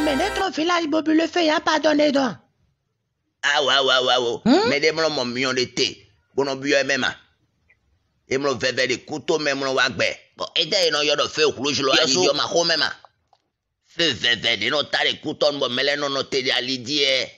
mais ton village, Bobby le fait, il a pas donné dedans. Ah ouais, ouais, ouais, ouais. Hmm? Mais des les mon million de thé. Bon, on buvait même. Et mon bébé de couteau, même mon wagbe. Bon, et d'ailleurs, il y a le feu rouge, le haïti, ma ho même. Feu, feu, feu, de nos tas de couteaux, mon mêlé, non, non, t'es de l'idée.